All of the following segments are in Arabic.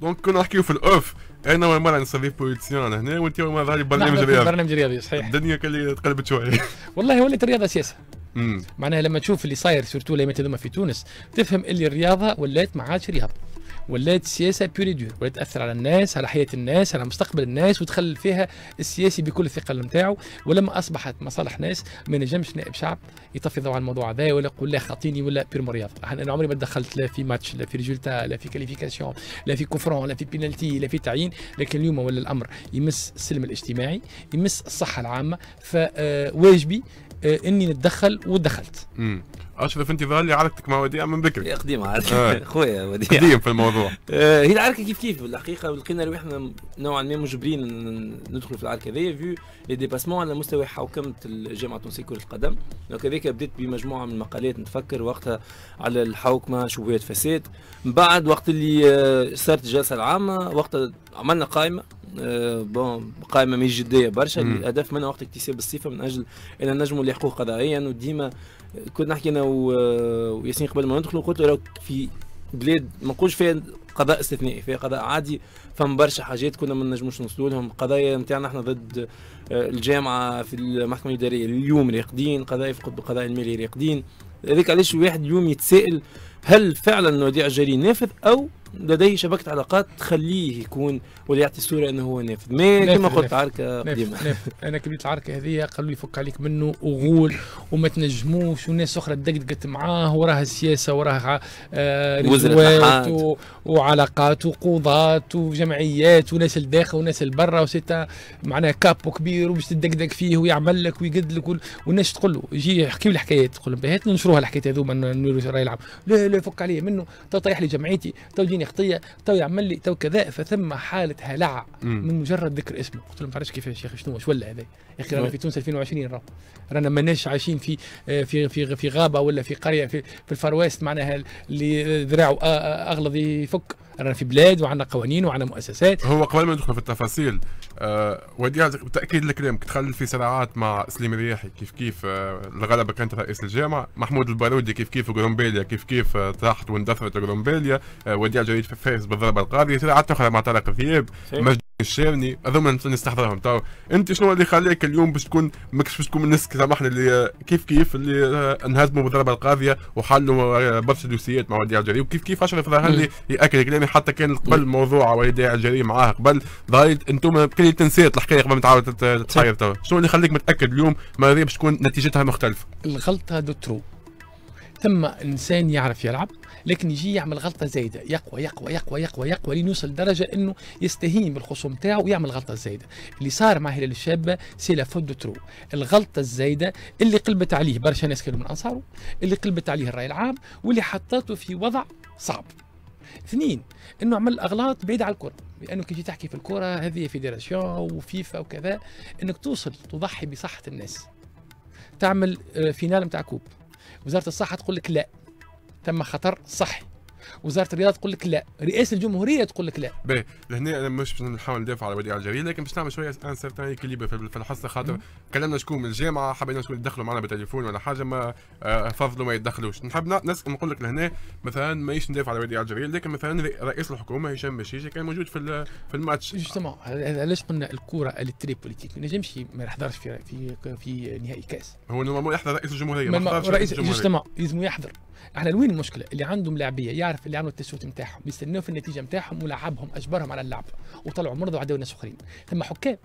دونك كنا نحكيو في الاوف انا اول مره نصلي انا هنا وانت اول مره برنامج رياضي برنامج رياضي صحيح الدنيا كلها تقلبت شويه والله وليت الرياضه سياسه معناها لما تشوف اللي صاير سورتو لما تذمه في تونس تفهم اللي الرياضه ولات ما عادش رياضه ولات سياسه بيوري دور ولات تاثر على الناس على حياه الناس على مستقبل الناس وتخلل فيها السياسي بكل الثقل نتاعو ولما اصبحت مصالح ناس ما نجمش نائب شعب يطفي ضوء على الموضوع هذا ولا يقول لا خاطيني ولا بيرمو رياض انا عمري ما دخلت لا في ماتش لا في ريزولتا لا في كاليفيكاسيون لا في كوفرون لا في بينالتي لا في تعيين لكن اليوم ولا الامر يمس السلم الاجتماعي يمس الصحه العامه فواجبي آه، اني نتدخل ودخلت امم اشرف أه، انت ظهر لي علاقتك مع وديع من بكري إيه، قديم عارف آه. خويا وديع قديم في الموضوع هي العركه كيف كيف بالحقيقه لقينا روحنا نوعا ما مجبرين ندخل في العركه هذيا فيو لي ديباسمون على مستوى حوكمه الجامعه التونسيه كره القدم دونك هذيك بديت بمجموعه من المقالات نتفكر وقتها على الحوكمه شويه فساد من بعد وقت اللي صارت الجلسه العامه وقتها عملنا قائمه آه، بون قائمه مش جديه برشا الهدف منها وقت اكتساب الصفه من اجل ان نجموا نلاحقوه قضائيا وديما كنت نحكي انا آه، وياسين قبل ما ندخلوا قلت له في بلاد ما نقولش فيها قضاء استثنائي فيها قضاء عادي فما برشا حاجات كنا ما نجموش نوصلوا لهم قضايا نتاعنا احنا ضد آه، الجامعه في المحكمه الاداريه اليوم راقدين قضايا في القضاء المالي راقدين هذاك علاش الواحد اليوم يتساءل هل فعلا الوديع الجري نافذ او لديه شبكه علاقات تخليه يكون ولا يعطي الصوره انه هو نافذ ما كما قلت عركه قديمه انا كبيت العركه هذه قالوا لي فك عليك منه وغول وما تنجموش وناس اخرى دقدقت معاه وراها السياسه وراها آه رزوات و... وعلاقات وقوضات وجمعيات وناس لداخل وناس لبرا وستة معناها كابو كبير وباش تدقدق فيه ويعمل لك ويقد لك والناس تقول له يجي احكي لي حكايات تقول لهم هات ننشروها الحكايات هذوما راه يلعب لا لا فك عليا منه طيح لي جمعيتي تو خطيه تو يعمل لي تو كذا فثم حاله هلع من مجرد ذكر اسمه قلت له ما تعرفش كيفاش يا اخي شنو ولا هذا يا اخي رانا في تونس 2020 راه رانا ماناش عايشين في آه، في في في غابه ولا في قريه في, في الفار ويست معناها اللي ذراعه آه، آه، اغلظ يفك رانا في بلاد وعندنا قوانين وعندنا مؤسسات هو قبل ما ندخل في التفاصيل آه وديع تاكيد الكلام تخلل في صراعات مع سليم الرياحي كيف كيف آه الغلبه كانت رئيس الجامعه محمود البارودي كيف كيف غرومبيليا كيف كيف آه طاحت واندثرت غرومبيليا آه وديع جريد فايز بالضربه القاضيه صراعات اخرى مع طارق الثياب الشامني هذوما نستحضرهم تو انت شنو اللي خلاك اليوم باش تكون ماكش باش تكون من الناس سامحني اللي كيف كيف اللي انهزموا بالضربه القاضيه وحلوا آه، برشا دوسيات مع وديع الجري وكيف كيف اشرف ظهر لي ياكد كلامي حتى كان قبل موضوع وديع الجري معاه قبل ظهرت انتم كل تنسيت الحكايه قبل ما تعاود تتحير تو شنو اللي خليك متاكد اليوم ما باش تكون نتيجتها مختلفه الغلطه دوترو ثم انسان يعرف يلعب لكن يجي يعمل غلطه زايده يقوى يقوى يقوى يقوى يقوى لين يوصل لدرجه انه يستهين بالخصوم تاعه ويعمل غلطه زايده اللي صار مع هلال الشابه سي لا فود دو ترو الغلطه الزايده اللي قلبت عليه برشا ناس كانوا من انصاره اللي قلبت عليه الراي العام واللي حطته في وضع صعب اثنين انه عمل اغلاط بعيد على الكره لانه كي تجي تحكي في الكره هذه فيدراسيون وفيفا وكذا انك توصل تضحي بصحه الناس تعمل آه، فينال نتاع كوب وزاره الصحه تقول لك لا تم خطر صحي وزاره الرياضه تقول لك لا رئاسه الجمهوريه تقول لك لا باهي لهنا انا مش نحاول ندافع على وديع الجزائري لكن باش نعمل شويه ان سيرتان في الحصه خاطر كلمنا شكون من الجامعه حبينا شكون يدخلوا معنا بالتليفون ولا حاجه ما آه، فضلوا ما يدخلوش نحب نقول لك لهنا مثلا ماهيش ندافع على وديع الجزائري لكن مثلا رئيس الحكومه هشام بشيشه كان موجود في في الماتش جوستومون علاش قلنا الكره بوليتيك ما نجمش ما يحضرش في في في نهائي كاس هو نورمالمون يحضر رئيس الجمهوريه ما يحضرش رئيس الجمهوريه جوستومون لازم يحضر احنا وين المشكله اللي عندهم لاعبيه يعرف عارف اللي عملوا التسويت نتاعهم يستناو في النتيجه نتاعهم ولعبهم اجبرهم على اللعب وطلعوا مرضى وعداوا ناس اخرين ثم حكام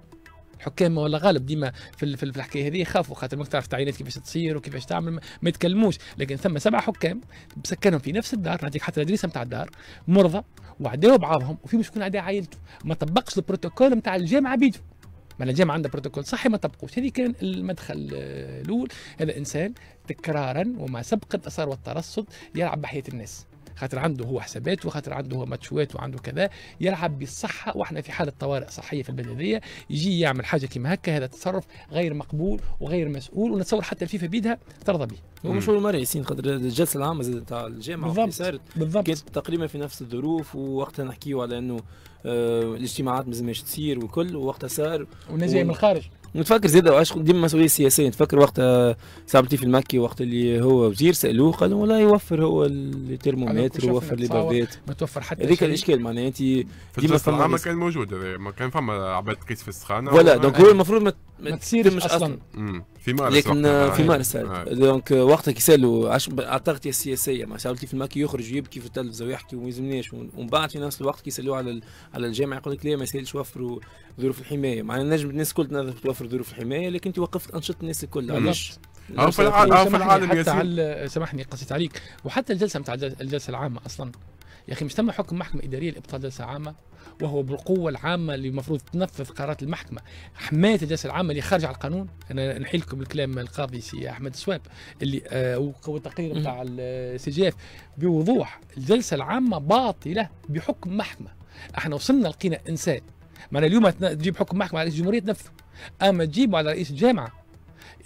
حكام ولا غالب ديما في, في الحكايه هذه يخافوا خاطر ما تعرف تعيينات كيفاش تصير وكيفاش تعمل ما يتكلموش لكن ثم سبع حكام مسكنهم في نفس الدار نعطيك حتى الادريسه نتاع الدار مرضى وعداوا بعضهم وفي مشكل عدا عائلته ما طبقش البروتوكول نتاع الجامعه بيده ما الجامعه عندها بروتوكول صحي ما طبقوش هذه كان المدخل آه، الاول هذا انسان تكرارا وما سبق التصار والترصد يلعب بحياه الناس خاطر عنده هو حسابات وخاطر عنده هو ماتشوات وعنده كذا يلعب بالصحه واحنا في حاله طوارئ صحيه في البلديه يجي يعمل حاجه كيما هكا هذا تصرف غير مقبول وغير مسؤول ونتصور حتى الفيفا بيدها ترضى به ومش اول مره ياسين خاطر الجلسه العامه تاع الجامعه بالضبط صارت بالضبط كانت تقريبا في نفس الظروف ووقتها نحكيو على انه آه الاجتماعات ما تصير والكل ووقتها صار وناس جايه من الخارج نتفكر زاد عشق ديما مسؤوليه سياسيه نتفكر وقت آه، صاحبتي في المكي وقت اللي هو وزير سالوه قالوا والله يوفر هو الترمومتر ويوفر لي ما توفر حتى هذيك الاشكال معناها انت ديما فما ما كان موجود هذا آه، ما كان فما عباد تقيس في السخانه ولا دونك هو المفروض ما, تصير مش اصلا, أصلاً. في مارس لكن آه، في مارس دونك وقت كي سالوا التغطيه السياسيه ما سالتي في المكي يخرج يبكي في التلفزه ويحكي وما يلزمناش ومن بعد في نفس الوقت كي سالوه على على الجامعه يقول لك ليه ما يسالش وفروا ظروف الحمايه معناها نجم الناس الكل توفر صفر ظروف الحمايه لكن انت وقفت انشطه الناس الكل علاش؟ في, العالم ياسين على... سامحني قصيت عليك وحتى الجلسه نتاع الجلسه العامه اصلا يا اخي مش تم حكم محكمه اداريه لابطال جلسه عامه وهو بالقوه العامه اللي المفروض تنفذ قرارات المحكمه حمايه الجلسه العامه اللي خارج على القانون انا نحيل لكم الكلام القاضي سي احمد السواب اللي آه والتقرير نتاع السي جي اف بوضوح الجلسه العامه باطله بحكم محكمه احنا وصلنا لقينا انسان ما انا اليوم تجيب حكم محكمه على رئيس الجمهوريه تنفذه اما تجيبه على رئيس الجامعه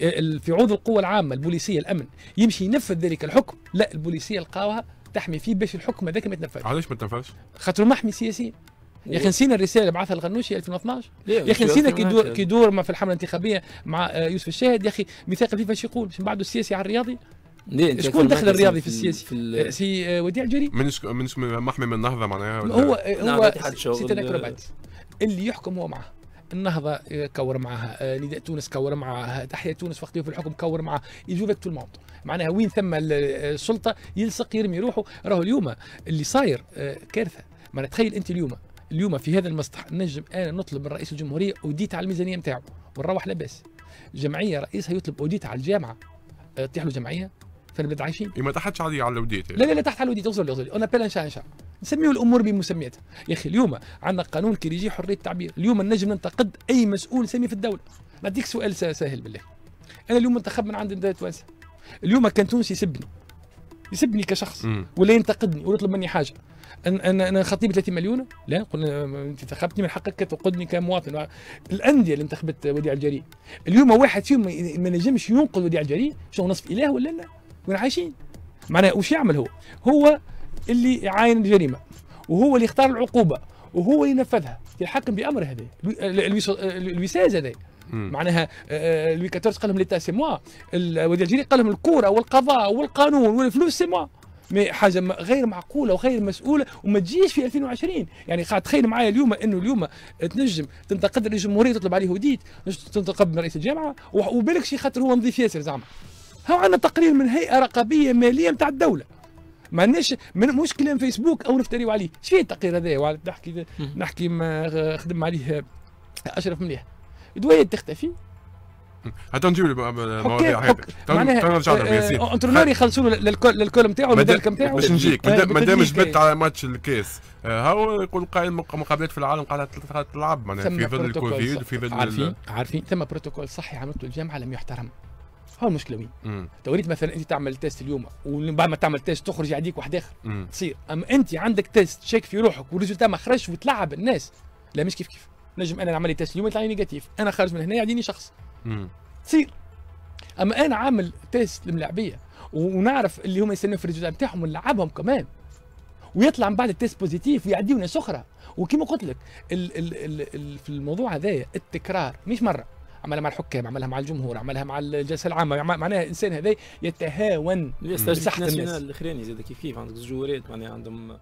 إيه، في عوض القوة العامه البوليسيه الامن يمشي ينفذ ذلك الحكم لا البوليسيه القاوها تحمي فيه باش الحكم هذاك ما يتنفذش علاش ما يتنفذش؟ خاطر محمي سياسي يا اخي نسينا الرساله اللي بعثها الغنوشي 2012 يا اخي نسينا كي دور ما في الحمله الانتخابيه مع آه، يوسف الشاهد يا اخي ميثاق الفيفا شو يقول من بعده السياسي على الرياضي شكون دخل الرياضي في السياسي في آه، سي آه، وديع الجري من من محمي من النهضه معناها هو هو سي تناكر بعد اللي يحكم هو معه النهضه آه، كور معها نداء آه، تونس كور معها تحيا تونس وقت في الحكم كور معها يجوبك تو الموت معناها وين ثم آه، السلطه يلصق يرمي روحه راهو اليوم اللي صاير كارثه ما تخيل انت اليوم اليوم في هذا المسطح نجم انا نطلب من رئيس الجمهوريه اوديت على الميزانيه نتاعو ونروح لاباس جمعيه رئيسها يطلب اوديت على الجامعه تطيح له جمعيه فين بلاد عايشين إيه، ما تحتش عليه على الوديت لا لا لا تحت على الوديت اوصل اوصل اون ابيل ان شاء ان شاء نسميه الامور بمسمياتها يا اخي اليوم عندنا قانون كي يجي حريه التعبير اليوم نجم ننتقد اي مسؤول سامي في الدوله نعطيك سؤال سهل بالله انا اليوم منتخب من عند نداء توانسه اليوم كان تونسي يسبني يسبني كشخص ولا ينتقدني ولا يطلب مني حاجه انا انا خطيب 30 مليون لا قلنا انت انتخبتني من حقك تنقدني كمواطن الانديه اللي انتخبت وديع الجري اليوم واحد فيهم ما نجمش ينقذ وديع الجري شنو نصف اله ولا لا وين عايشين معناها وش يعمل هو هو اللي يعاين الجريمه وهو اللي يختار العقوبه وهو اللي ينفذها يحكم بامر هذا الوساز هذا معناها آه، آه، لوي 14 قال لهم ليتا سي موا الوادي الجيري قال لهم الكوره والقضاء والقانون والفلوس سي موا مي حاجه غير معقوله وغير مسؤوله وما تجيش في 2020 يعني قاعد تخيل معايا اليوم انه اليوم تنجم تنتقد رئيس الجمهوريه تطلب عليه وديت تنتقد من رئيس الجامعه وبالك شي خاطر هو نظيف ياسر زعما هو عندنا تقرير من هيئه رقابيه ماليه نتاع الدوله ما عندناش مش كلام فيسبوك او نفتريو عليه ايش فيه التقرير هذا نحكي نحكي ما خدم عليه اشرف مليح دوية تختفي حتى نجيب المواضيع مواضيع نرجع معناها ياسين آه، انترونور يخلصوا للكول نتاعو المدرك نتاعو باش نجيك آه، مادام جبت على ماتش الكاس آه، هاو يقول قائل مقابلات في العالم قاعده تلعب معناها في ظل الكوفيد وفي ظل عارفين عارفين ثم بروتوكول صحي عملته الجامعه لم يحترم هو المشكله وين توريت مثلا انت تعمل تيست اليوم وبعد ما تعمل تيست تخرج يعديك واحد اخر تصير اما انت عندك تيست شاك في روحك والريزلتا ما خرجش وتلعب الناس لا مش كيف كيف نجم انا نعمل تيست اليوم يطلع نيجاتيف انا خارج من هنا يعديني شخص مم. تصير اما انا عامل تيست للملاعبيه ونعرف اللي هما يستنوا في الريزولتا نتاعهم ونلعبهم كمان ويطلع من بعد التيست بوزيتيف ويعديوا ناس اخرى وكما قلت لك في الموضوع هذايا التكرار مش مره عملها مع الحكام عملها مع الجمهور عملها مع الجلسه العامه يعني معناها الانسان هذا يتهاون لصحه الناس الاخرين زاد كيف كيف عندك زجورات معناها يعني عندهم